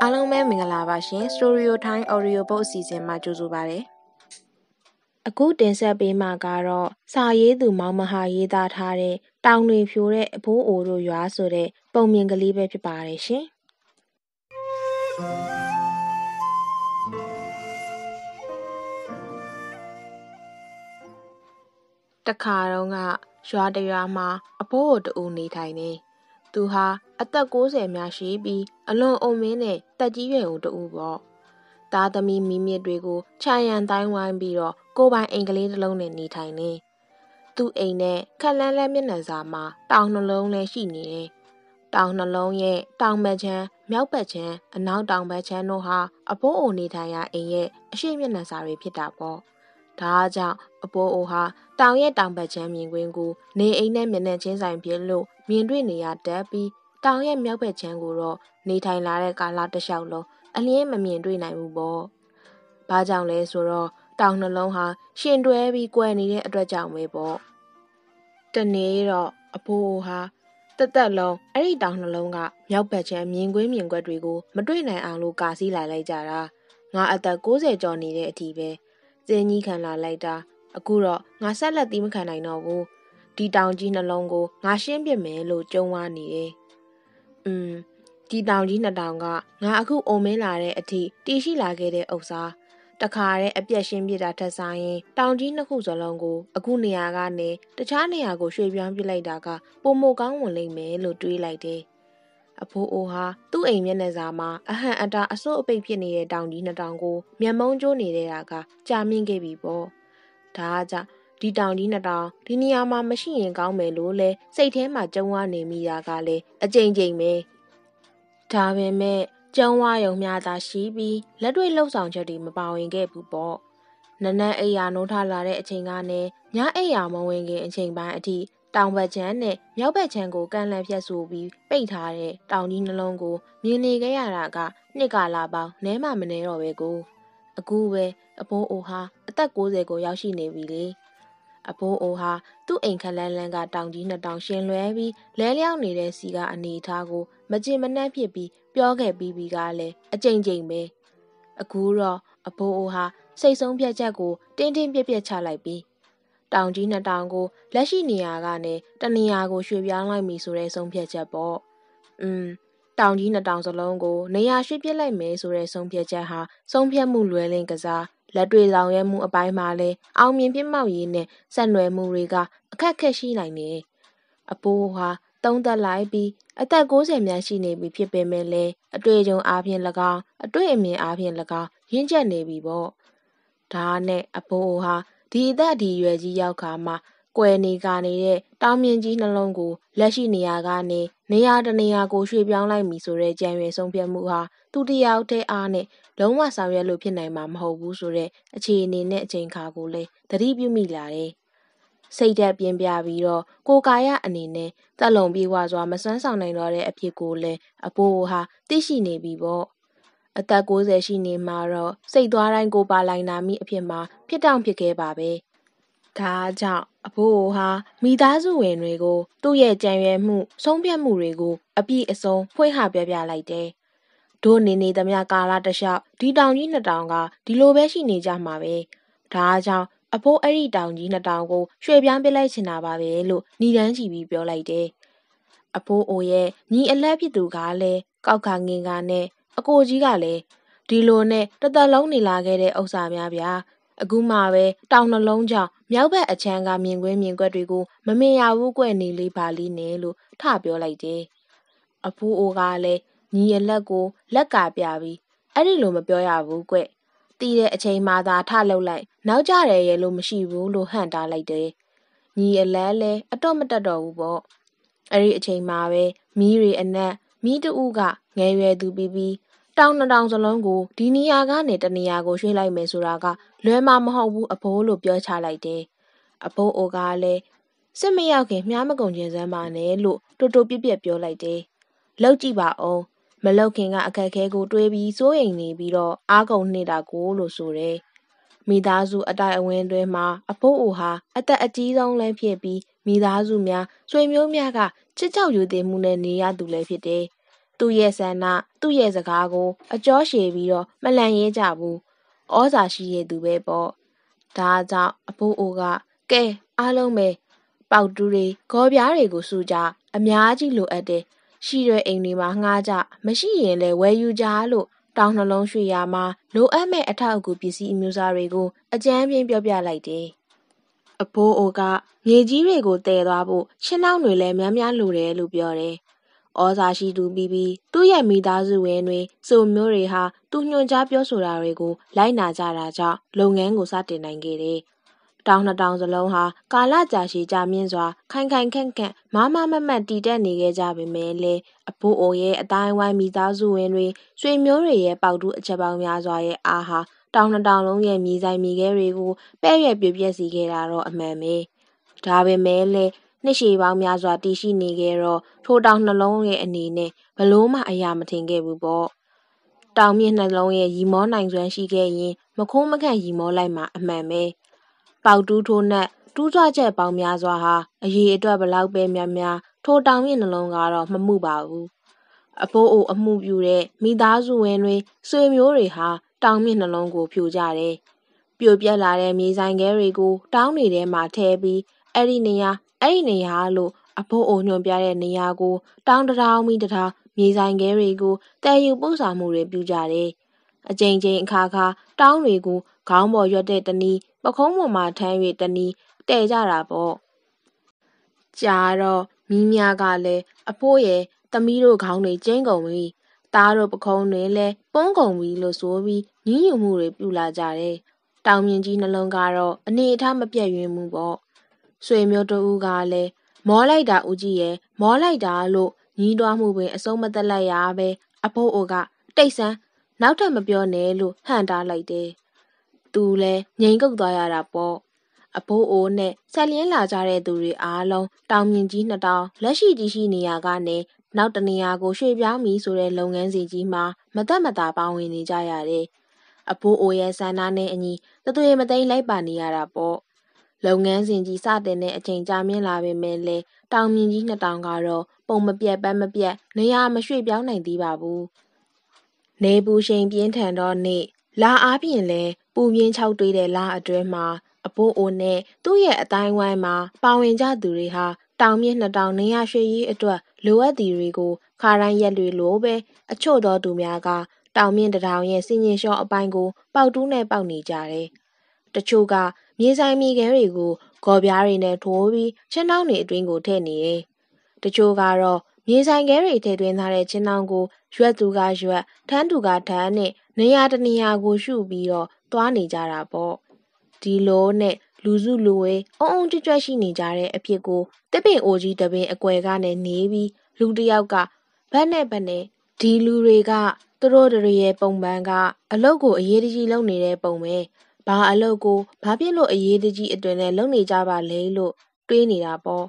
အားလုံးပဲမင်္ဂလာပါရှင် Studio Time Audio Book အစီအစဉ်မှာကြိုဆိုပါရစေ။အခုတင်ဆက်ပေးမှာကတော့စာရေးသူမောင်မဟာရေးသားထားတဲ့တောင်တွေဖြိုးတဲ့အဘိုးအိုတို့ရွာဆိုတဲ့ပုံမြင်ကလေးပဲဖြစ်ပါတယ်ရှင်။တခါတော့ကရွာတရွာမှာအဖိုးတို့အူနေထိုင်နေသူဟာအသက်60များရှိပြီးအလွန်အုံမင်းနဲ့တက်ကြီးရွယ်ဦးတူပေါ့သားသမီးမိမြစ်တွေကိုခြံရံတိုင်းဝိုင်းပြီးတော့ကိုပိုင်အိမ်ကလေးတစ်လုံးနဲ့နေထိုင်နေသူ့အိမ်နဲ့ခက်လန်းလန်းမျက်နှာစာမှာတောင်နှလုံးလည်းရှိနေတယ်တောင်နှလုံးရဲ့တောင်ဘက်ခြမ်းမြောက်ဘက်ခြမ်းအနောက်တောင်ဘက်ခြမ်းတို့ဟာအဖိုးအိုနေထိုင်ရာအိမ်ရဲ့အရှိမျက်နှာစာတွေဖြစ်တာပေါ့ဒါကြောင့်အဖိုးအိုဟာတောင်ရဲ့တောင်ဘက်ခြမ်းမြင်ကွင်းကိုနေအိမ်နဲ့မျက်နှာချင်းဆိုင်ဖြစ်လို့မြင်တွေ့နေရတတ်ပြီးတောင်ရဲ့မြောက်ဘက်ခြမ်းကိုတော့နေထိုင်လာတဲ့ကာလတစ်လျှောက်လုံးအလင်းမမြင်တွေ့နိုင်ဘူးပေါ့။ဘာကြောင့်လဲဆိုတော့တောင်နှလုံးဟာရှင်တွဲပြီးကွယ်နေတဲ့အတွက်ကြောင့်ပဲပေါ့။တနေ့တော့အဖိုးဟာတက်တက်လုံးအဲ့ဒီတောင်နှလုံးကမြောက်ဘက်ခြမ်းမြင်ကွင်းမြင်ကွက်တွေကိုမတွေ့နိုင်အောင်လို့ကာစီးလိုက်လိုက်ကြတာ။ငါအသက်60ကျော်နေတဲ့အထိပဲ။စင်းကြီးခံလာလိုက်တာအခုတော့ငါဆက်လက်သီးမခံနိုင်တော့ဘူး။ဒီတောင်ကြီးနှလုံးကိုငါရှင်းပြမယ်လို့ကြုံဝါနေတယ်။อืมဒီတောင်ကြီးနှစ်တောင်ကငါအခုအုံမင်းလာတဲ့အထိတည်ရှိလာခဲ့တဲ့ဥစ္စာတခါတည်းအပြက်ရှင်းပြတာထက်ဆိုင်ရင် တောင်ကြီးနှစ်ခုစလုံးကို အခုနေရာကနေတခြားနေရာကိုရွှေ့ပြောင်းပြလိုက်တာကပုံမကောင်းဝင်လိမ့်မယ်လို့တွေးလိုက်တယ်။အဖိုးအိုဟာသူ့အိမ်မျက်နှာစာမှာအဟံအတာအဆုတ်အပိတ်ဖြစ်နေတဲ့တောင်ကြီးနှစ်တောင်ကိုမျက်မုံးကျိုးနေတဲ့တာကကြာမြင့်ခဲ့ပြီပေါ့။ဒါကြောင့်ဒီတောင်ဒီနှစ်တောင်ဒီနေရာမှာမရှိရင်ကောင်းမယ်လို့လဲစိတ်ထဲမှာကြုံဝနေမိတာကလည်းအကြိမ်ကြိမ်ပဲဒါပေမဲ့ကြုံဝရုံများသာရှိပြီးလက်တွေ့လှုပ်ဆောင်ချက်တွေမပါဝင်ခဲ့ဘူးပေါ့နနန်းအိယာနိုးထလာတဲ့အချိန်ကနေညအိယာမဝင်ခင် အချိန်ပိုင်းအထိတောင်ဘက်ချမ်းနဲ့မြောက်ဘက်ချမ်းကိုကန်လန့်ဖြတ်ဆိုပြီးပိတ်ထားတဲ့တောင်ကြီးနှလုံးကို မြင်နေခဲ့ရတာကနှစ်ကာလပေါင်းနဲမှမနေတော့ပဲကိုအခုပဲအဖိုးအိုဟာအသက်60ကိုရောက်ရှိနေပြီလေ။အဖိုးအိုဟာသူ့အိမ်ခလန်းလန်းကတောင်ကြီးနှစ်တောင်ရှင်လွဲပြီးလဲလျောက်နေတဲ့စီကအနေထားကိုမကြင်မနှက်ဖြစ်ပြီးပြောခဲ့ပြီးပြီးကလည်းအကြိမ်ကြိမ်ပဲအခုတော့အဖိုးအိုဟာစိတ်ဆုံးဖြတ်ချက်ကို တင်းတင်းပြက်ပြက်ချလိုက်ပြီးတောင်ကြီးနှစ်တောင်ကိုလက်ရှိနေရာကနေတနေရာကိုရွှေ့ပြောင်းလိုက်ပြီဆိုတဲ့ဆုံးဖြတ်ချက်ပေါ့။อืมတောင်ကြီးနှစ်တောင်စလုံးကိုနေရာရွှေ့ပြစ်လိုက်မယ်ဆိုတဲ့ဆုံးဖြတ်ချက်ဟာဆုံးဖြတ်မှုလွယ်လင်းကစားလက်တွေ့ဆောင်ရွက်မှုအပိုင်းမှာလည်းအောင်မြင်ပြမောက်ရေးနဲ့ဆက်နွယ်မှုတွေကအခက်အခဲရှိနိုင်တယ်။အပိုးဟာသုံးသက်လိုက်ပြီးအသက်60မြန်းရှိနေပြီဖြစ်ပေမဲ့လည်းအတွေ့အကြုံအားဖြင့်၎င်းအတွေ့အမြင်အားဖြင့်၎င်းရင့်ကျက်နေပြီပေါ့။ဒါနဲ့အပိုးဟာဒီအသက်ဒီရွယ်ကြီးရောက်ခါမှာကွယ်နေကနေတဲ့တောင်မြင့်ကြီးနှလုံးကိုလက်ရှိနေရာကနေနေရာတနေရာကိုရွှေ့ပြောင်းလိုက်ပြီဆိုတဲ့ကြံရွယ်ဆုံးဖြတ်မှုဟာသူတယောက်တည်းအားနဲ့လုံးဝဆောင်ရွက်လို့ဖြစ်နိုင်မှာမဟုတ်ဘူးဆိုတဲ့အခြေအနေနဲ့အချိန်ခါကိုလည်းသတိပြုမိလာတယ်။စိတ်ဓာတ်ပြင်းပြပြီးတော့ကိုယ်ကာယအနေနဲ့တက်လုံပြေဝစွာမစွမ်းဆောင်နိုင်တော့တဲ့အဖြစ်ကိုလည်းအဖိုးဟာသိရှိနေပြီပေါ့။အသက်60ရှိနေမှာတော့စိတ်သွားတိုင်းကိုပါလိုက်နာမိအဖြစ်မှာဖြစ်တောင့်ဖြစ်ခဲ့ပါပဲ။ဒါကြောင့်အဖိုးဟာမိသားစုဝင်တွေကိုသူ့ရဲ့ကြံရွယ်မှုဆုံးဖြတ်မှုတွေကိုအပြည့်အစုံဖွင့်ဟပြပြလိုက်တယ်ဒို့နေနေသမျှကာလတလျှောက်ဒီတောင်ကြီးနှစ်တောင်ကဒီလိုပဲရှိနေကြမှာပဲဒါအကြောင်းအဖိုးအဲ့ဒီတောင်ကြီးနှစ်တောင်ကိုရွှေ့ပြောင်းပစ်လိုက်ချင်တာပါပဲလို့ဏီတန်းချီပြီးပြောလိုက်တယ်အဖိုးအိုရဲ့ညီအလက်ဖြစ်သူကလည်းကောက်ခါငင်ကနဲ့အကိုကြီးကလည်းဒီလိုနဲ့တသက်လုံးနေလာခဲ့တဲ့ဥစ္စာများဗျာအခုမှပဲတောင်နှလုံးကြောင့်မြောက်ဘက်အချမ်းကမြင်ကွင်းမြင်ကွက်တွေကိုမမြင်ရဘူးကွယ်နေလေးပါလိနဲ့လို့ထပြောလိုက်တယ်အဖိုးအိုကလည်းညီအလက်ကိုလက်ကပြပြီးအဲ့ဒီလိုမပြောရဘူးကွ။တီးတဲ့အချိန်မှသာထလှုပ်လိုက် နောက်ကြတယ်ရဲ့လို့မရှိဘူးလို့ဟန့်တားလိုက်တယ်။ညီအလက်လည်းအတော့မတက်တော့ဘူးပေါ့။အဲ့ဒီအချိန်မှပဲမီးတွေအနက် မီးတူကငယ်ရွယ်သူပြီးပြီးတောင်နှတောင်စလုံးကိုဒီနေရာကနေတနေရာကိုရွှေ့လိုက်မယ်ဆိုတာက လွယ်မှာမဟုတ်ဘူးအဖိုးလို့ပြောချလိုက်တယ်။အဖိုးအိုကလည်းစစ်မရောက်ခင်မြားမကုန်ခြင်းစမ်းပါနဲ့လို့တူတူပြက်ပြက်ပြောလိုက်တယ်။လောက်ကြည့်ပါအောင်မလောက်ခင်ကအခက်အခဲကို တွေးပြီးစိုးရိမ်နေပြီးတော့အားကုန်နေတာကိုလို့ဆိုတယ်။မိသားစုအတိုင်အဝင်းတွင်မှာအဖိုးအိုဟာအသက်အကြီးဆုံးလည်းဖြစ်ပြီးမိသားစုများဆွေမျိုးများကချစ်ကြောက်ယူတည်မှုနဲ့နေရသူလည်းဖြစ်တယ်။သူ့ရဲ့ဆန္ဒသူ့ရဲ့စကားကို အကြောရှည်ပြီးတော့မလန့်ရဲကြဘူး။ဩဇာရှိရသူပဲပေါ့။ဒါကြောင့်အဖိုးအိုကကဲအားလုံးပဲပေါက်တူးတွေခေါ်ပြားတွေကိုစူကြအများကြီးလိုအပ်တယ်။ရှိတဲ့အိမ်တွေမှာငှားကြမရှိရင်လည်းဝယ်ယူကြလို့တောင်းနှလုံးရွှေ့ရာမှာလိုအပ်မဲ့အထောက်အကူပစ္စည်းအမျိုးအစားတွေကိုအကြမ်းဖျင်းပြောပြလိုက်တယ်။အဘိုးအိုကမြေကြီးတွေကိုတည်သွားဖို့ရှင်းနောက်တွေလည်းများများလိုတယ်လို့ပြောတယ်။ဩဇာရှိသူပြီးပြီးသူ့ရဲ့မိသားစုဝင်တွေစုမျိုးတွေဟာသူ့ညွှန်ကြားပြောဆိုတာတွေကိုလိုက်နာကြတာကြောင့်လုပ်ငန်းကိုစတင်နိုင်ခဲ့တယ်။တောင်းနှစ်တောင်းစလုံးဟာကာလကြာရှည်ကြာမြင့်စွာခိုင်ခိုင်ခန့်ခန့်မားမားမတ်မတ်တည်တံ့နေခဲ့ကြပေမယ့်လည်းအဘိုးအိုရဲ့အသိုင်းအဝိုင်းမိသားစုဝင်တွေ၊ဆွေမျိုးတွေရဲ့ပေါက်တူးအချက်ပေါင်းများစွာရဲ့အားဟာတောင်းနှစ်တောင်းလုံးရဲ့မြေစိုင်မြေခဲတွေကိုပဲ့ရွက်ပြိုပျက်စေခဲ့တာတော့အမှန်ပဲ။ဒါပေမယ့်လည်းနှစ်ရှည်ပေါင်းများစွာတည်ရှိနေခဲ့တော့ထိုတောင်နှစ်လုံးရဲ့အနေနဲ့ဘယ်လိုမှအရာမထင်ခဲ့ဘူးပေါ့။တောင်မြင့်နှစ်လုံးရဲ့ရည်မောနိုင်စွမ်းရှိခဲ့ရင်မခိုးမခံ့ရည်မောလိုက်မှာအမှန်ပဲပေါက်တူးထိုးနှက်တူးကြွချက်ပေါင်းများစွာဟာအရေးအတွက်ဘလောက်ပဲများများ ထိုတောင်ရင်နှလုံးကတော့မမှုပါဘူးအဖိုးအိုအမှုပြုတဲ့မိသားစုဝင်တွေဆွေမျိုးတွေဟာ တောင်မြင့်နှလုံးကိုဖြိုကြတယ်ပြိုပြက်လာတဲ့မြေဆိုင်ခဲတွေကို တောင်းတွေထဲမှာထည့်ပြီးအဲ့ဒီနေရာအဲ့ဒီနေရာလို့အဖိုးအိုညွှန်ပြတဲ့နေရာကိုတောင်းတထောင်းမိတထောင်းမြေဆိုင်ခဲတွေကိုတည်ယူပို့ဆောင်မှုတွေပြုကြတယ်အကြိမ်ကြိမ်အခါခါတောင်းတွေကိုခေါင်းပေါ်ရွက်တဲ့တနည်းပခုံးပေါ်မှာထမ်း၍တနည်းတဲ့ကြတာပေါ့။ကြာတော့မိများကလည်းအဖိုးရဲ့သမီးတို့ခေါင်းတွေကျင်းကုန်ပြီ။သားတို့ပခုံးတွေလည်းပုန်းကုန်ပြီလို့ဆိုပြီးညှင်းညူမှုတွေပြုလာကြတယ်။တောင်မြင့်ကြီးနှလုံးကတော့အနေအထားမပြတ်ရင်းမှုပေါ့။ဆွေမျိုးတို့ဦးကလည်းမောလိုက်တာဦးကြီးရဲ့မောလိုက်တာလို့ညီးတွားမှုပင်အဆုံးမသက်လိုက်ရပဲအဖိုးအိုကတိတ်ဆန်းနောက်ထပ်မပြောနဲ့လို့ဟန်တားလိုက်တယ်။သူလည်းငြိမ်ကုတ်သွားရတာပေါ့။အဘိုးအိုးနဲ့ဆက်လျင်းလာကြတဲ့သူတွေအားလုံးတောင်မြင့်ကြီးနှစ်တောင်လက်ရှိတည်ရှိနေရကနေနောက်တနေရာကိုရွှေ့ပြောင်းပြီဆိုတဲ့လုပ်ငန်းစဉ်ကြီးမှာမတက်မတာပါဝင်နေကြရတယ်။အဘိုးအိုရဲ့ဆန္ဒနဲ့အညီတသွေမသိမ့်လိုက်ပါနေရတာပေါ့။လုပ်ငန်းစဉ်ကြီးစတင်တဲ့အချိန်ကြာမြင့်လာပေမဲ့လည်းတောင်မြင့်ကြီးနှစ်တောင်ကတော့ပုံမပြတ်ပန်းမပြတ်နေရာမရွှေ့ပြောင်းနိုင်သေးပါဘူး။နေပူချိန်ပြင်းထန်တော့နေ့လာအားဖြင့်လည်းပူမြင့်ချောက်တွေ့တဲ့လအတွင်းမှာအဘိုးအိုနဲ့သူ့ရဲ့အတိုင်းဝိုင်းမှာပါဝင်ကြသူတွေဟာတောင်မြင့်နှစ်တောင်နေရရွှေကြီးအတွက်လိုအပ်သည်တွေကိုခါတိုင်းရက်တွေလိုပဲအချို့တော်သူများကတောင်မြင့်တထောင်ရဲ့စင်ရင်လျှော့အပိုင်းကိုပေါက်တူးနဲ့ပေါက်နေကြတယ်။တချို့ကမြေဆိုင်မြေခဲတွေကိုကော်ပြားတွေနဲ့ထိုးပြီးချင်းနှောင်းတွေအတွင်းကိုထည့်နေတယ်။တချို့ကတော့မြေဆိုင်ခဲတွေထည့်သွင်းထားတဲ့ချင်းနှောင်းကိုရွက်သူကရွက်ထန်းသူကထန်းနဲ့နေရာတနေရာကိုရှုပြီးတော့သွားနေကြတာပေါ့ဒီလိုနဲ့လူစုလူဝေးအုံအုံကြွကြွရှိနေကြတဲ့အဖြစ်ကိုတပင်အိုကြီးတပင်အကွယ်ကနေနေပြီးလူတယောက်ကဘက်နဲ့ဘက်နဲ့ဒီလူတွေကသူတို့တွေရဲ့ပုံပန်းကအလုတ်ကိုအရေးတကြီးလုပ်နေတဲ့ပုံပဲဘာအလုတ်ကိုဘာဖြစ်လို့အရေးတကြီးအတွင်နဲ့လုပ်နေကြပါလဲလို့တွေးနေတာပေါ့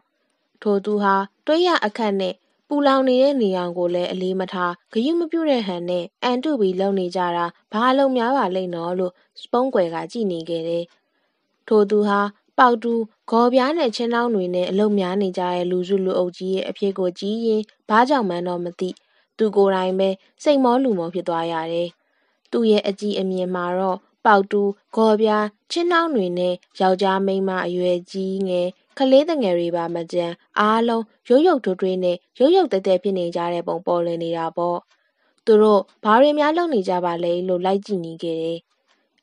ထိုသူဟာတွေးရအခက်နဲ့ပူလောင်နေတဲ့နေရောင်ကိုလည်းအလေးမထားဂရုမပြုတဲ့ဟန်နဲ့အန်တုပြီးလုံနေကြတာဘာအလုံးများပါလိမ့်နော်လို့စပုံးကွယ်ကကြည်နေခဲ့တယ်။ထိုသူဟာပေါတူဂေါ်ပြားနဲ့ချင်းနှောင်းတွေနဲ့အလုံများနေကြတဲ့လူစုလူအုပ်ကြီးရဲ့အဖြစ်ကိုကြည်ရင်ဘာကြောင့်မှန်းတော့မသိသူကိုယ်တိုင်ပဲစိတ်မောလူမောဖြစ်သွားရတယ်။သူ့ရဲ့အကြည့်အမြင်မှာတော့ပေါတူဂေါ်ပြားချင်းနှောင်းတွေနဲ့ယောက်ျားမိန်းမအရွယ်ကြီးငယ်ကလေးငယ်တွေပါမကြမ်းအားလုံးရုပ်ရုပ်ဒွတွေးနဲ့ရုပ်ရုပ်တဲတဲဖြစ်နေကြတဲ့ပုံပေါ်လွင်နေတာပေါ့သူတို့ဘာတွေများလုပ်နေကြပါလဲလို့လိုက်ကြည့်နေခဲ့တယ်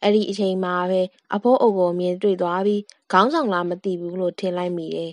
အဲ့ဒီအချိန်မှာပဲအဖိုးအိုကိုမြင်တွေ့သွားပြီးခေါင်းဆောင်လားမသိဘူးလို့ထင်လိုက်မိတယ်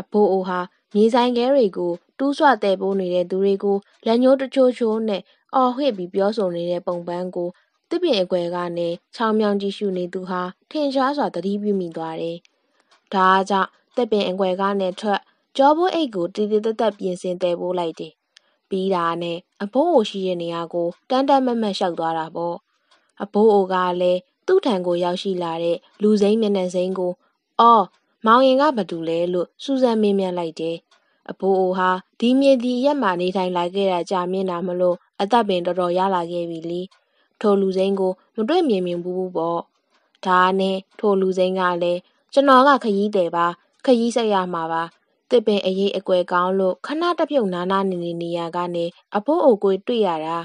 အဖိုးအိုဟာမြေဆိုင်ခဲတွေကိုတူးဆွတဲ့ပိုးနေတဲ့သူတွေကိုလက်ညှိုးတချို့ချို့နဲ့အော်ဟစ်ပြီးပြောဆိုနေတဲ့ပုံပန်းကိုတစ်ပင်အကွယ်ကနေချောင်းမြောင်ကြည့်ရှုနေသူဟာထင်ရှားစွာသတိပြုမိသွားတယ်။ဒါကြောင့်တက်ပင်အကွယ်ကနေထွက်ကြောဘူးအိတ်ကိုတည်တည်တက်တက်ပြင်ဆင်တယ်ပိုးလိုက်တယ်။ပြီးတာနဲ့အဖိုးအိုရှိတဲ့နေရာကိုတန်းတန်းမတ်မတ်လျှောက်သွားတာပေါ့။အဖိုးအိုကလည်းသူ့ထံကိုရောက်ရှိလာတဲ့လူစိမ်းမျက်နှာစိမ်းကိုအော်မောင်ရင်ကဘာတူလဲလို့စူဇန်မေးမြန်းလိုက်တယ်။အဖိုးအိုဟာဒီမြေဒီရက်မှာနေထိုင်လာခဲ့တာကြာမြင့်တာမလို့အသက်ပင်တော်တော်ရလာခဲ့ပြီလေ။ထိုလူစိမ်းကိုမတွေ့မြင်မြင်ဘူးဘူးပေါ့။ဒါနဲ့ထိုလူစိမ်းကလည်းကျွန်တော်ကခရီးတယ်ပါခရီးဆက်ရမှာပါတစ်ပင်အရေးအကွယ်ကောင်းလို့ခဏတပြုတ်နာနာနေနေနေရကနေအဖိုးအိုကိုတွေ့ရတာ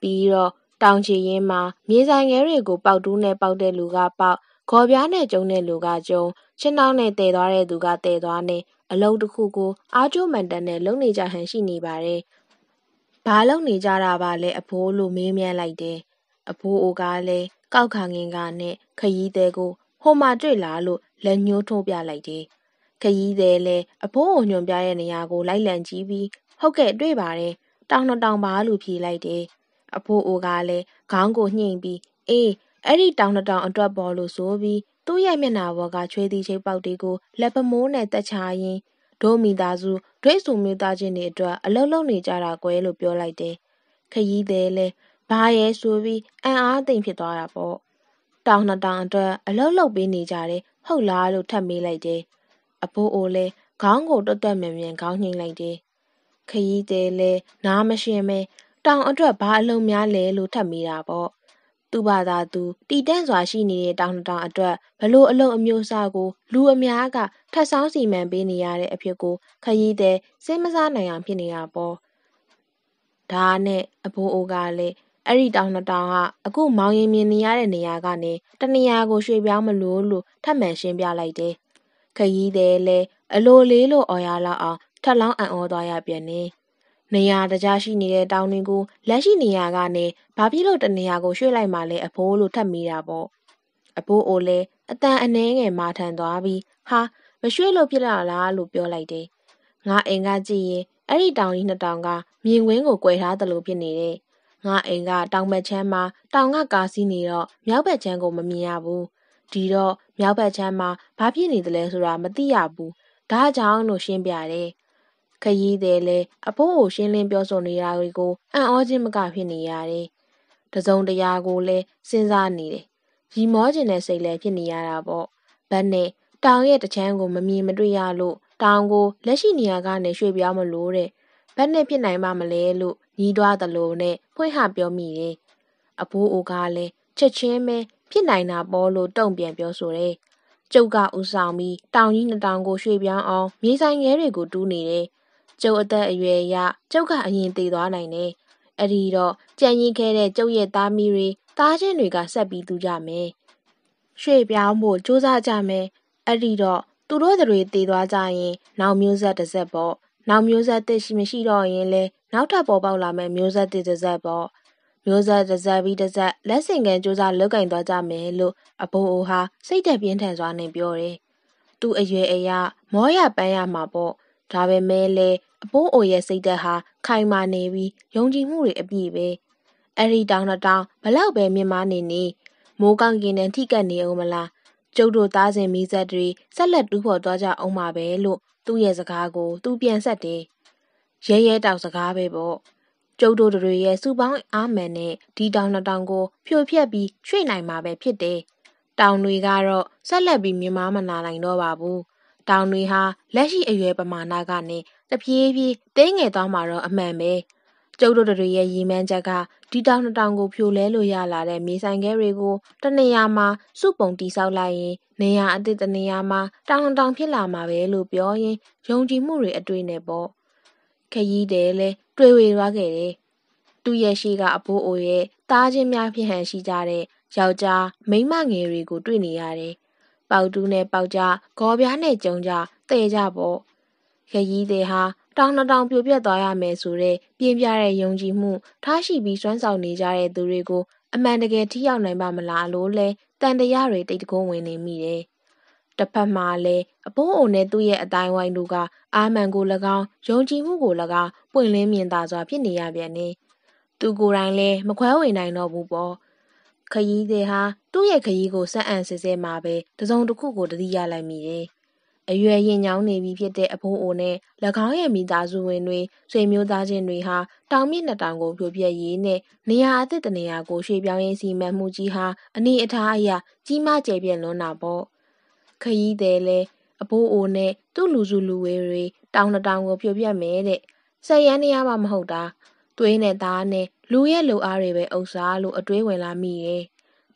ပြီးတော့တောင်ချီရင်မှာမြေဆိုင်ငယ်တွေကိုပေါက်တူးနဲ့ပေါက်တဲ့လူကပေါက်ခေါ်ပြားနဲ့ကျုံတဲ့လူကကျုံချင်းနှောင်းနဲ့တည်သွားတဲ့သူကတည်သွားနေအလုံးတစ်ခုကိုအားကျိုးမန်တန်နဲ့လုံနေကြဟန်ရှိနေပါတယ်။ဘာလုံနေကြတာပါလဲအဖိုးလို့မေးမြန်းလိုက်တယ်။အဖိုးအိုကလည်းကောက်ခါငင်ကနဲ့ခရီးသည်ကိုဟိုမှာတွေ့လားလို့လက်ညှိုးထိုးပြလိုက်တယ်။ခရီးသည်လည်းအဖိုးကိုညွန်ပြတဲ့နေရာကို လိုက်လံကြည့်ပြီးဟုတ်ကဲ့တွေ့ပါတယ်တောင်နှစ်တောင်ပါလို့ဖြေလိုက်တယ်အဖိုးအိုကလည်းခေါင်းကိုညှိမ့်ပြီးအေးအဲ့ဒီတောင်နှစ်တောင်အတွက်ပေါ်လို့ဆိုပြီးသူ့ရဲ့မျက်နှာပေါ်ကချွေးသီးချိတ်ပေါက်တွေကိုလက်ပမိုးနဲ့တက်ချရင်ဒို့မိသားစုဒွိဆိုမျိုးသားချင်းတွေအတွက်အလုံးလုံးနေကြတာကွယ်လို့ပြောလိုက်တယ်ခရီးသည်လည်းဘာရဲဆိုပြီးအံ့အားသိမ့်ဖြစ်သွားတာပေါ့တောင်နှစ်တောင်အတွက်အလုံးလုံးပေးနေကြတယ်ဟုတ်လားလို့ထပ်မေးလိုက်တယ်အဖိုးအိုလည်းခေါင်းကိုတွတ်တွတ်မြန်မြန်ခေါင်းညှိလိုက်တယ်။ခရီးသည်လည်းနားမရှင်ပဲတောင်အတွက်ဘာအလုံးများလဲလို့ထပ်မိတာပေါ့။သူ့ဘာသာသူတီတန့်စွာရှိနေတဲ့တောင်တောင်အတွက်ဘလို့အလုံးအမျိုးအစားကို လူအများကထပ်ဆောင်းစီမံပေးနေရတဲ့အဖြစ်ကို ခရီးသည်စိတ်မစားနိုင်အောင်ဖြစ်နေတာပေါ့။ဒါနဲ့အဖိုးအိုကလည်းအဲ့ဒီတောင်နှတောင်ကအခုမောင်ရင်မြင်နေရတဲ့နေရာကနေတနေရာကို ရွှေ့ပြောင်းမလို့လို့ထပ်မံရှင်းပြလိုက်တယ်။ခရီးသည်လည်းအလိုလေးလိုအော်ရလောက်အောင်ထက်လောင်းအံ့ဩသွားရပြန်နေ။နေရာတကြားရှိနေတဲ့တောင်တွေကိုလက်ရှိနေရာကနေဘာဖြစ်လို့တနေရာကိုရွှေ့လိုက်မှလဲအဖိုးလို့ထပ်မိတာပေါ့။အဖိုးအိုလည်းအတန်အနှဲငယ်မာထန်သွားပြီးဟာမရွှေ့လို့ဖြစ်လာလားလို့ပြောလိုက်တယ်။ငါအိမ်ကကြည့်ရင်အဲ့ဒီတောင်ကြီးနှစ်တောင်ကမြင်ကွင်းကို꿰ထားသလိုဖြစ်နေတယ်။ငါအိမ်ကတောင်ဘက်ချမ်းမှာတောင်ကကာစီးနေတော့မြောက်ဘက်ချမ်းကိုမမြင်ရဘူး။ဒီတော့မြောက်ဘက်ချမ်းမှာဘာဖြစ်နေသလဲဆိုတာမသိရဘူး။ဒါကြောင့်လို့ရှင်းပြတယ်။ခရီးသည်လည်းအဖိုးကိုရှင်းလင်းပြောဆိုနေတာတွေကိုအံ့ဩခြင်းမကဖြစ်နေရတယ်။တစုံတရာကိုလည်းစဉ်းစားနေတယ်။ရီမောခြင်းတဲ့စိတ်လည်းဖြစ်နေရတာပေါ့။ဘတ်နဲ့တောင်ရဲ့တချမ်းကိုမမြင်မတွေ့ရလို့တောင်ကိုလက်ရှိနေရာကနေရွှေ့ပြောင်းမလို့တဲ့။ဘတ်နဲ့ဖြစ်နိုင်ပါမလဲလို့ညီးတွားသလိုနဲ့ဖွင့်ဟပြောမိတယ်။အဖိုးအိုကလည်းချက်ချင်းပဲဖြစ်နိုင်တာပေါ့လို့တုံ့ပြန်ပြောဆိုတယ်။ကျုပ်ကဦးဆောင်ပြီးတောင်ကြီးနှစ်တောင်ကိုရွှေ့ပြောင်းအောင်မြေဆိုင်ငယ်တွေကိုတူးနေတယ်။ကျုပ်အသက်အရွယ်အရကျုပ်ကအရင်သေသွားနိုင်တယ်။အဲ့ဒီတော့ကြံရင်ခဲတဲ့ကျုပ်ရဲ့သားမီးတွေသားချင်းတွေကဆက်ပြီးတူးကြမယ်။ရွှေ့ပြောင်းဖို့စူးစမ်းကြမယ်။အဲ့ဒီတော့သူတို့တွေတည်သွားကြရင် နောက်မျိုးဆက်တစ်ဆက်ပေါ့။နောက်မျိုးဆက်တစ်ရှိမရှိတော့ရင်လဲနောက်ထပ်ပေါ်ပေါက်လာမယ့်မျိုးဆက်တစ်တစ်ဆက်ပေါ့။မျိုးဆက်တစ်ဆက်ပြီးတစ်ဆက်လက်ဆင့်ကမ်းကြိုးစားလုပ်ကင်သွားကြမယ်လို့အဘိုးအိုဟာစိတ်သက်ပြင်းထန်စွာနဲ့ပြောတယ်။သူ့အရွယ်အရမောရပန်းရမှာပေါ့။ဒါပဲမဲ့လေအဘိုးအိုရဲ့စိတ်သက်ဟာခိုင်မာနေပြီးယုံကြည်မှုတွေအပြည့်ပဲ။အဲ့ဒီတောင်တောင်ဘလောက်ပဲမြင်မနေနေမိုးကောင်းကင်နဲ့ထိကပ်နေအောင်မလား။ကျုပ်တို့သားစဉ်မိဆက်တွေဆက်လက်တူးဖော်သွားကြအောင်ပါပဲလို့သူ့ရဲ့စကားကို သူပြန်ဆက်တယ်။ရဲရဲတောက်စကားပဲပေါ့။ကျုပ်တို့တွေရဲ့စုပေါင်းအားမယ်နဲ့ဒီတောင်နှစ်တောင်ကို ဖြိုဖျက်ပြီးရွှေ့နိုင်မှာပဲဖြစ်တယ်။တောင်တွေကတော့ဆက်လက်ပြီးမြင်မမနာနိုင်တော့ပါဘူး။တောင်တွေဟာလက်ရှိအရွယ်ပမာဏကနေတပြေးပြေးသိငယ်သွားမှာတော့အမှန်ပဲ။ကျုပ်တို့တွေရဲ့ရည်မှန်းချက်ကဒီတောင်နှစ်တောင်ကိုဖြိုလဲလို့ရလာတဲ့မြေဆိုင်ခဲတွေကိုတနေရာမှာစုပုံတိဆောက်လိုက်ရင် နေရာအသစ်တနေရာမှာတောင်တောင်ဖြစ်လာမှာပဲလို့ပြောရင်ယုံကြည်မှုတွေအတွေ့နဲ့ပေါ့။ခရီးသည်လည်းတွေ့ဝေသွားခဲ့တယ်။သူ့ရဲ့ရှိကအဘိုးအိုရဲ့သားချင်းများဖြစ်ဟန်ရှိကြတဲ့ယောက်ျားမိန်းမငယ်တွေကို တွေ့နေရတယ်။ပေါတူးနဲ့ပေါကြ၊ခေါ်ပြားနဲ့ကြုံကြ၊တဲ့ကြပေါ့။ခရီးသည်ဟာတောင်တောင်ပြိုပြက်သွားရမယ်ဆိုတဲ့ပြင်းပြတဲ့ယုံကြည်မှုထားရှိပြီးစွမ်းဆောင်နေကြတဲ့သူတွေကိုအမှန်တကယ်ထိရောက်နိုင်ပါမလားလို့လဲတန်တရားတွေတိတ်တကုံးဝင်နေမိတယ်တစ်ဖက်မှာလည်းအဖိုးအိုနဲ့သူ့ရဲ့အတိုင်းဝိုင်းတို့ကအာမန်ကို၎င်းယုံကြည်မှုကို၎င်းပွင့်လင်းမြင်သာစွာဖြစ်နေရပြန်နေသူကိုယ်တိုင်လည်းမခွဲဝေနိုင်တော့ဘူးပေါ့ခရီးသည်ဟာသူ့ရဲ့ခရီးကိုစက်အံစစ်စစ်မှာပဲတစုံတစ်ခုကိုတတိရလိုက်မိတယ်အရွယ်ရင်ညောင်းနေပြီဖြစ်တဲ့အဖိုးအိုနဲ့၎င်းရဲ့မိသားစုဝင်တွေဆွေမျိုးသားချင်းတွေဟာတောင်မြင့်နှစ်တောင်ကိုပြိုပြက်ရေးနဲ့နေရာအသစ်တနေရာကိုရွှေ့ပြောင်းရင်းစီမံမှုကြီးဟာအနေအထားအရကြီးမားကျယ်ပြန့်လွန်းတာပေါ့။ခရီးသည်လဲအဘိုးအိုနဲ့သူ့လူစုလူဝေးတွေတောင်တောင်ကိုပြိုပြတ်မယ်တဲ့ဆက်ရန်နေရမှာမဟုတ်တာသွေးနဲ့သားနဲ့လူရဲ့လူအားတွေပဲဥစ္စာလို့အတွေးဝင်လာမိရဲ့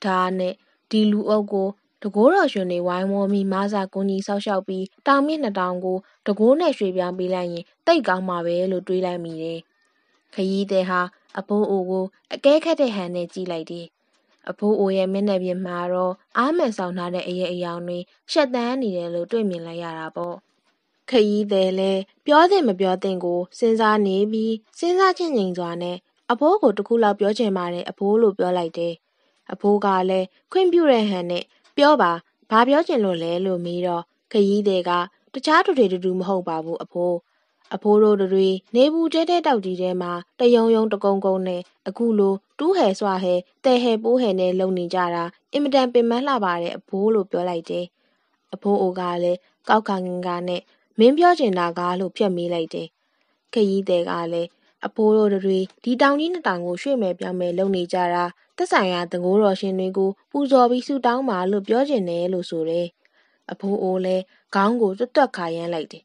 ဒါနဲ့ဒီလူအုပ်ကို တကိုးတော်ရှင်တွေဝိုင်းဝန်းပြီးမဆာကိုကြီးဆောက်ရှောက်ပြီးတောင်မြင့်နှစ်တောင်ကိုတကိုးနဲ့ရွှေပြောင်းပေးလိုက်ရင်တိတ်ကောင်းမှာပဲလို့တွေးလိုက်မိတယ်ခရီးသည်ဟာအဘိုးအိုကိုအကဲခတ်တဲ့ဟန်နဲ့ကြည့်လိုက်တယ်အဖိုးအိုရဲ့မျက်နှာပြင်မှာတော့အားမန်ဆောင်ထားတဲ့အရေးအယောင်တွေရှက်တန်းနေတယ်လို့တွေ့မြင်လိုက်ရတာပေါ့ခရီးသည်လည်းပြောတဲ့မပြောတဲ့ကိုစဉ်းစားနေပြီးစဉ်းစားချင်းငြိမ်စွာနဲ့အဖိုးကိုတခုလောက်ပြောချင်ပါတယ်အဖိုးလို့ပြောလိုက်တယ်အဖိုးကလည်းခွင့်ပြုတဲ့ဟန်နဲ့ပြောပါဘာပြောချင်လို့လဲလို့မေးတော့ခရီးသည်ကတခြားတူတူတူမဟုတ်ပါဘူးအဖိုးအဖိုးတို့တွေနေဘူးတဲတဲတောက်ကြီးထဲမှာတယုံယုံတကုံကုံနဲ့အခုလိုတူးဟဲဆွာဟဲတဲဟဲပိုးဟဲနဲ့လုံနေကြတာအင်မတန်ပင်မလှပါတဲ့အဖိုးလို့ပြောလိုက်တယ်။အဖိုးအိုကလည်းကောက်ခငင်ကနဲ့မင်းပြောချင်တာကားလို့ဖြတ်မေးလိုက်တယ်။ခရီးသည်ကလည်းအဖိုးတို့တွေဒီတောင်ကြီးနှစ်တောင်ကိုရွှေ့မယ်ပြောင်းမယ်လုံနေကြတာသက်ဆိုင်ရာတကိုးတော်ရှင်တွေကိုပူဇော်ပြီးဆုတောင်းပါလို့ပြောချင်တယ်လို့ဆိုတယ်။အဖိုးအိုလည်းခေါင်းကိုတွတ်တွတ်ခါရမ်းလိုက်တယ်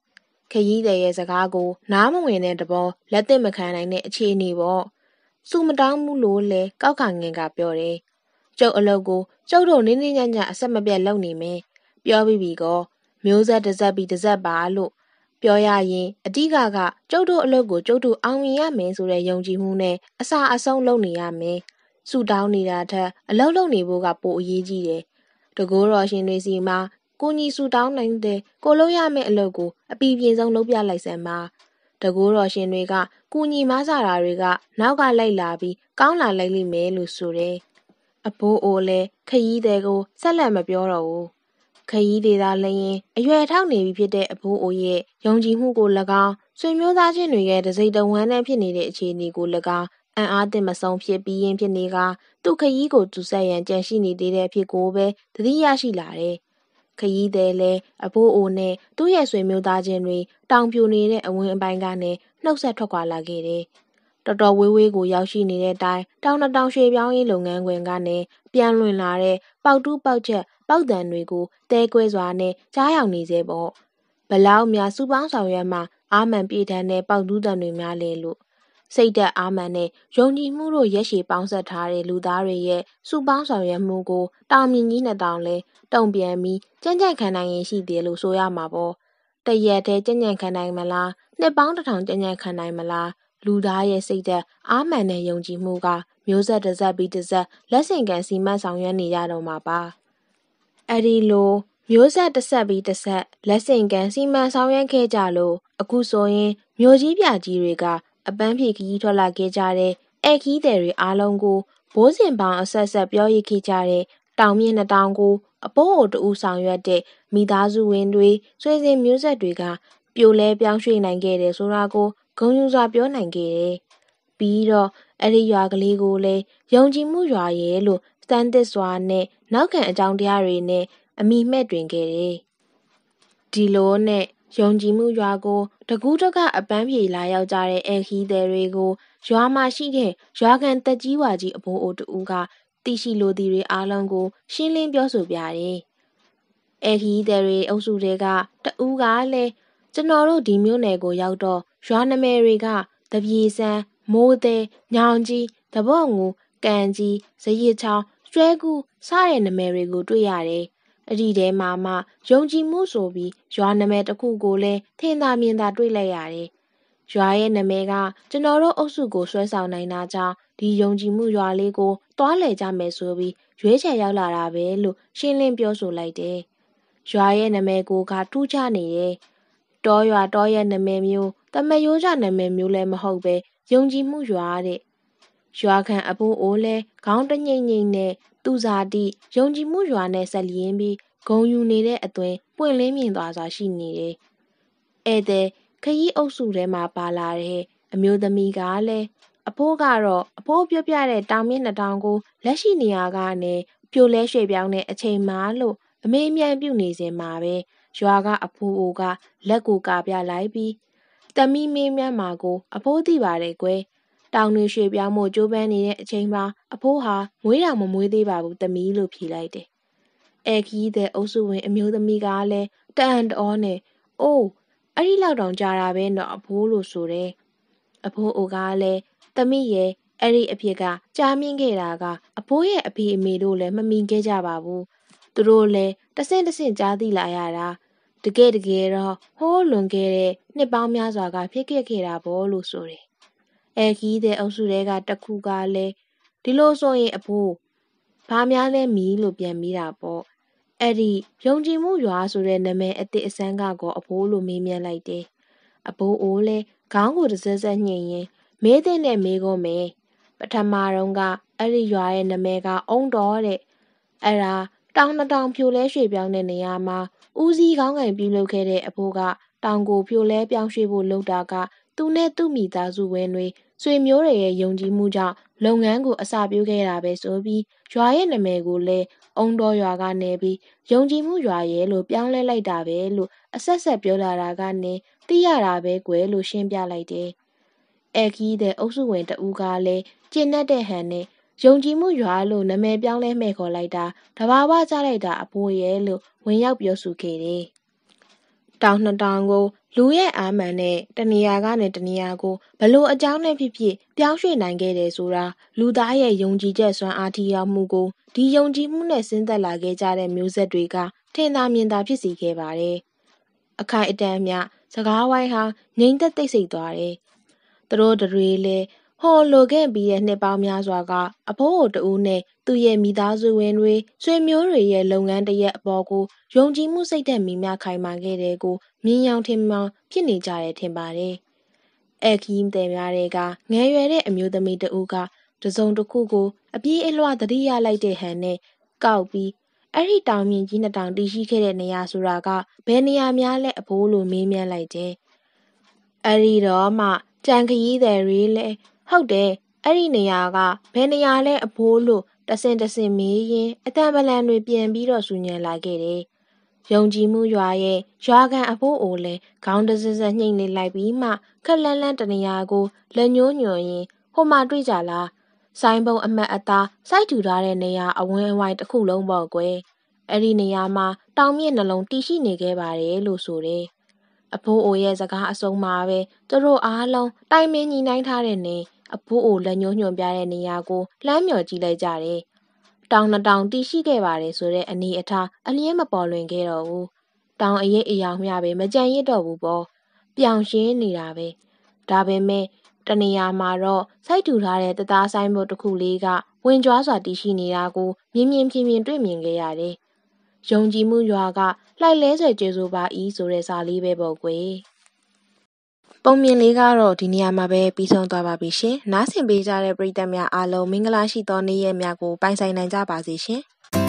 ခရီးသည်ရဲ့စကားကိုနားမဝင်တဲ့သဘောလက်သင့်မခံနိုင်တဲ့အခြေအနေပေါ့။စူမတောင်းမှုလို့လဲကောက်ခါငင်ကပြောတယ်။ကျုပ်အလုပ်ကိုကျုပ်တို့နင်းနင်းညံ့ညံ့အဆက်မပြတ်လုပ်နေမယ်။ပြောပြီးပြီကောမျိုးဆက်တစ်ဆက်ပြီးတစ်ဆက်ပါလို့ပြောရရင်အဓိကကကျုပ်တို့အလုပ်ကိုကျုပ်တို့အောင်မြင်ရမယ်ဆိုတဲ့ယုံကြည်မှုနဲ့အစာအဆုံးလုပ်နေရမယ်။ဆူတောင်းနေတာထက်အလုပ်လုပ်နေဖို့ကပိုအရေးကြီးတယ်။တကိုးတော်ရှင်တွေစီမှာကိုညီစုတောင်းနိုင်တဲ့ကိုလုပ်ရမယ့်အလုပ်ကို အပီပြင်းဆုံးလုပ်ပြလိုက်စမ်းပါတကူတော်ရှင်တွေကကုညီမဆရာတွေက နောက်ကလိုက်လာပြီးကောင်းလာလိုက်လိမ့်မယ်လို့ဆိုတယ်အဘိုးအိုလည်းခရီးသည်ကိုဆက်လက်မပြောတော့ဘူးခရီးသေးသာလျင်အရွယ်ထောက်နေပြီဖြစ်တဲ့အဘိုးအိုရဲ့ယုံကြည်မှုကို၎င်းဆွေမျိုးသားချင်းတွေရဲ့တစိတ်တဝမ်းနဲ့ဖြစ်နေတဲ့အခြေအနေကို၎င်းအံ့အားသင့်မဆုံးဖြစ်ပြီးရင်ဖြစ်နေကသူ့ခရီးကိုသူဆက်ရန်ကြံရှိနေသေးတဲ့အဖြစ်ကိုပဲသတိရရှိလာတယ်ခရီးသည်လည်းအဖိုးအိုနဲ့သူ့ရဲ့ဆွေမျိုးသားချင်းတွေတောင်ပြိုနေတဲ့အဝင်းအပိုင်းကနေနှုတ်ဆက်ထွက်ခွာလာခဲ့တယ်။တော်တော်ဝေးဝေးကိုရောက်ရှိနေတဲ့အတိုင်းတောင်တောင်ရွှေပြောင်းရေးလုပ်ငန်းခွင်ကနေပြန်လွင်လာတဲ့ပေါက်တူးပေါက်ချက်ပေါက်တန်တွေကိုတဲကွဲစွာနဲ့ကြားရောက်နေစေပေါ့။ဘလောက်များစူပေါင်းဆောင်ရွက်မှအာမန်ပြေထန်းတဲ့ပေါက်တူးတန်တွေများလဲလို့စိတ်ဓာတ်အားမှန်တဲ့ယုံကြည်မှုတို့ရက်ရှည်ပေါင်းဆက်ထားတဲ့လူသားတွေရဲ့စုပေါင်းဆောင်ရွက်မှုကိုတောင်မြင့်ကြီးနဲ့တောင်လဲတုံ့ပြန်ပြီးကြံ့ကြံ့ခံနိုင်ရင်ရှိတယ်လို့ဆိုရမှာပေါ့။တရက်တည်းကြံ့ကြံ့ခံနိုင်မလား၊နှစ်ပေါင်းတစ်ထောင်ကြံ့ကြံ့ခံနိုင်မလား၊လူသားရဲ့စိတ်ဓာတ်အားမှန်တဲ့ယုံကြည်မှုကမျိုးဆက်တစ်ဆက်ပြီးတစ်ဆက်လက်ဆင့်ကမ်းစီမံဆောင်ရွက်နေရတော့မှာပါ။အဲဒီလိုမျိုးဆက်တစ်ဆက်ပြီးတစ်ဆက်လက်ဆင့်ကမ်းစီမံဆောင်ရွက်ခဲ့ကြလို့အခုဆိုရင် မျိုးကြီးပြကြီးတွေကအပန်းဖြေခရီးထွက်လာခဲ့ကြတဲ့ဧကီးတဲ့တွေအားလုံးကိုဘိုးစင်ပေါင်းအဆက်ဆက်ပြောရခဲ့ကြတဲ့တောင်မြင့်နှစ်တောင်ကို အပိုးအိုတူဆောင်ရွက်တဲ့မိသားစုဝင်တွေဆွေစဉ်မျိုးဆက်တွေကပြိုလဲပြောင်းရွှေ့နိုင်ခဲ့တယ်ဆိုတာကိုဂုံယူစွာပြောနိုင်ခဲ့တယ်။ပြီးတော့အဲ့ဒီရွာကလေးကိုလည်းယုံကြည်မှုရွာရဲ့လို့စတန်တစ်စွာနဲ့နောက်ခံအကြောင်းတရားတွေနဲ့အမိမဲ့တွင်ခဲ့တယ်။ဒီလိုနဲ့ယုံကြည်မှုရွာကိုတကူးတကအပန်းဖြေလာရောက်ကြတဲ့အဲခီးသည်တွေကိုရွာမှာရှိတဲ့ရွာကန်တက်ကြီးဝါကြီးအဘိုးအိုတူကသိရှိလိုသည်တွေအားလုံးကိုရှင်းလင်းပြောဆိုပြတယ်။အဲခီးသည်တွေအုပ်စုတွေကတူးကလည်းကျွန်တော်တို့ဒီမြို့နယ်ကိုရောက်တော့ရွာနာမည်တွေကတပြေဆန်းမိုးသည်ညောင်ကြီးတဘော့ငူကန်ကြီးဇရစ်ချောင်းကျွဲကူစတဲ့နာမည်တွေကို တွေ့ရတယ်။အဒီထဲမှာမှယုံကြည်မှုဆိုပြီးရွာနာမည်တစ်ခုကိုလည်းထင်သာမြင်သာတွေ့လိုက်ရတယ်။ရွာရဲ့နာမည်ကကျွန်တော်တို့အုပ်စုကိုဆွဲဆောင်နိုင်တာကြောင့်ဒီယုံကြည်မှုရွာလေးကိုတွားလည်ကြမယ်ဆိုပြီးရွေးချယ်ရောက်လာတာပဲလို့ရှင်းလင်းပြောဆိုလိုက်တယ်။ရွာရဲ့နာမည်ကိုကထူးခြားနေရဲ့တောရွာတောရဲ့နာမည်မျိုးတမယိုးကြနာမည်မျိုးလည်းမဟုတ်ပဲယုံကြည်မှုရွာတဲ့ရွာခံအဖိုးအိုးလဲခေါင်းတညိမ့်ညိမ့်နဲ့သူ့ဇာတိယုံကြည်မှုရွာနဲ့ဆက်လျင်းပြီးဂုံယူနေတဲ့အသွင်ပွင့်လင်းမြင်သွားစွာရှိနေတယ်။ဧည့်သည်ခရီးအုပ်စုထဲမှာပါလာတဲ့အမျိုးသမီးကလည်းအဖိုးကတော့အဖိုးပြပြတဲ့တောင်မြင့်နှစ်တောင်ကိုလက်ရှိနေရာကနေပြိုလဲရွှေ့ပြောင်းတဲ့အချိန်မှလို့အမေအမြန်ပြုတ်နေစင်မှာပဲရွာကအဖိုးအိုကလက်ကိုကာပြလိုက်ပြီးတမီးမင်းမြတ်မာကိုအဖိုးသိပါတယ်ကွယ်။တောင်တွင်ရွှေ့ပြောင်းဖို့ကြိုးပမ်းနေတဲ့အချိန်မှာအဖိုးဟာမွေးတောင်မမွေးသေးပါဘူးသမီးလို့ဖြေလိုက်တယ်။အဲခီးတဲ့အုပ်စုဝင်အမျိုးသမီးကလည်းတန်တော်နဲ့အိုးအဲ့ဒီလောက်တောင်ကြာတာပဲတော့အဖိုးလို့ဆိုတယ်။အဖိုးအိုကလည်းသမီးရဲ့အဲ့ဒီအဖြစ်ကကြာမြင့်ခဲ့တာကအဖိုးရဲ့အဖေအမေတို့လည်းမမီခဲ့ကြပါဘူး။သူတို့လည်းတဆင့်တဆင့်ကြားသိလာရတာတကယ်တကယ်တော့ဟိုးလွန်ခဲ့တဲ့နှစ်ပေါင်းများစွာက ဖြစ်ခဲ့ခဲ့တာပေါ့လို့ဆိုတယ်အဲခီးတဲ့အုပ်စုတဲကတစ်ခုကလည်းဒီလိုဆိုရင်အဖိုးဘာများလဲမီးလို့ပြန်မိတာပေါ့အဲ့ဒီယုံကြည်မှုရွာဆိုတဲ့နာမည်အစ်စ်အစမ်းကကောအဖိုးလိုမေးမြန်းလိုက်တယ်အဖိုးအိုးလဲခေါင်းကိုတစက်စက်ညှိရင်မေးတဲ့နဲ့မေးကုန်မယ်ပထမတော့ကအဲ့ဒီရွာရဲ့နာမည်က အုံတော်တဲ့အဲ့ဒါတောင်တောင်ဖြိုလဲရွှေ့ပြောင်းတဲ့နေရာမှာဦးစီးခေါင်းကင်ပြုလုပ်ခဲ့တဲ့အဖိုးကတောင်ကိုဖြိုလဲပြောင်းရွှေ့ဖို့လုပ်တာက သူနဲ့သူ့မိသားစုဝင်တွေဆွေမျိုးတွေရဲ့ယုံကြည်မှုကြောင့်လုပ်ငန်းကိုအစပြုခဲ့တာပဲဆိုပြီးရွာရဲ့နာမည်ကိုလည်းအုံတော်ရွာကနေပြီးယုံကြည်မှုရွာရဲ့လို့ပြောင်းလဲလိုက်တာပဲလို့အဆက်ဆက်ပြောလာတာကနေသိရတာပဲကွယ်လို့ရှင်းပြလိုက်တယ်။အဲခီးတဲ့အုပ်စုဝင်တဦးကလည်းကျင့်တတ်တဲ့ဟန်နဲ့ယုံကြည်မှုရွာလို့နာမည်ပြောင်းလဲမဲ့ခေါ်လိုက်တာတဘာဝကြလိုက်တာအဖိုးရဲ့လို့ဝင်ရောက်ပြောဆိုခဲ့တယ်။တောင်နှစ်တောင်ကိုလူရဲ့အားမာန်နဲ့တနေရာကနေတနေရာကိုဘယ်လိုအကြောင်းနဲ့ဖြစ်ဖြစ်ပြောင်းရွှေ့နိုင်ခဲ့တယ်ဆိုတာလူသားရဲ့ယုံကြည်ချက်စွမ်းအားထိရောက်မှုကိုဒီယုံကြည်မှုနဲ့ဆင်းသက်လာခဲ့ကြတဲ့မျိုးဆက်တွေကထင်သာမြင်သာဖြစ်စေခဲ့ပါတယ်။အခိုင်အတန့်အမျှစကားဝိုင်းဟာငြိမ်သက်တိတ်ဆိတ်သွားတယ်။သူတို့တတွေလည်းဟော်လိုခဲ့ပြီးတဲ့နှစ်ပေါင်းများစွာကအဖိုးအိုတဦးနဲ့သူ့ရဲ့မိသားစုဝင်တွေဆွေမျိုးတွေရဲ့လုပ်ငန်းတရက်အပေါ်ကိုယုံကြည်မှုစိတ်သက်မိများခိုင်မာခဲ့တဲ့ကိုမြင်ရောင်ထင်မှန်ဖြစ်နေကြတယ်ထင်ပါတယ်။အခီးတယ်များတဲ့ကငယ်ရွယ်တဲ့အမျိုးသမီးတဦးကတစုံတစ်ခုကိုအပြေးအလွှာသတိရလိုက်တဲ့ဟန်နဲ့ကောက်ပြီးအဲ့ဒီတောင်မြင့်ကြီးနှစ်တောင်တည်ရှိခဲ့တဲ့နေရာဆိုတာကဘယ်နေရာများလဲအဖိုးလိုမေးမြန်းလိုက်တယ်။အဲ့ဒီတော့မှကြံခရီးသည်တွေလည်းဟုတ်တယ်အဲ့ဒီနေရာကဘယ်နေရာလဲအဖိုးလို့တဆင်တဆင်မေးရင်အတန်ပလန်တွေပြန်ပြီးတော့ဆူညံလာခဲ့တယ်။ယုံကြည်မှုရွာရဲ့ရွာကန်အဖိုးအိုလည်းခေါင်းတစစညှိနေလိုက်ပြီးမှခက်လန်းလန်းတနေရာကိုလက်ညှိုးညွန်ရင်ဟိုမှာတွေ့ကြလား။ဆိုင်းပုံအမတ်အသားစိုက်ထူထားတဲ့နေရာအဝင်းအဝိုင်းတစ်ခုလုံးပေါ့ကွယ်။အဲ့ဒီနေရာမှာ တောင်မြင့်နှလုံးတီးရှိနေခဲ့ပါတယ်လို့ဆိုတယ်။အဖိုးအိုရဲ့စကားအဆုံးမှာပဲသူတို့အားလုံးတိုင်မင်းညီနိုင်ထားတဲ့နေရာအဖိုးအိုလက်ညှိုးညွှန်ပြတဲ့နေရာကိုလှမ်းမြော်ကြည့်လိုက်ကြတယ်။တောင်နှတောင်တည်ရှိခဲ့ပါတယ်ဆိုတဲ့အနေအထားအလျင်းမပေါ်လွင်ခဲ့တော့ဘူး။တောင်အရေးအယောင်မျှပဲမကြံရစ်တော့ဘူးပေါ့။ပြောင်ရှင်းနေတာပဲ။ဒါပေမဲ့တနေရာမှာတော့စိုက်ထူထားတဲ့တသားဆိုင်ဘုတ်တစ်ခုလေးကဝင်ကြွားစွာတည်ရှိနေတာကိုမြင်မြင်ဖြင်ဖြင်တွေ့မြင်ခဲ့ရတယ်။ယုံကြည်မှုရွာကလှိုက်လဲဆွဲကျေဆိုပါဤဆိုတဲ့စာလေးပဲပေါ့ကွယ်။ပုံမြင်လေးကတော့ဒီနေရာမှာပဲပြီးဆုံးသွားပါပြီရှင်။နားဆင်ပေးကြတဲ့ပရိသတ်များအားလုံးမင်္ဂလာရှိသောနေ့ရက်များကိုပိုင်ဆိုင်နိုင်ကြပါစေရှင်။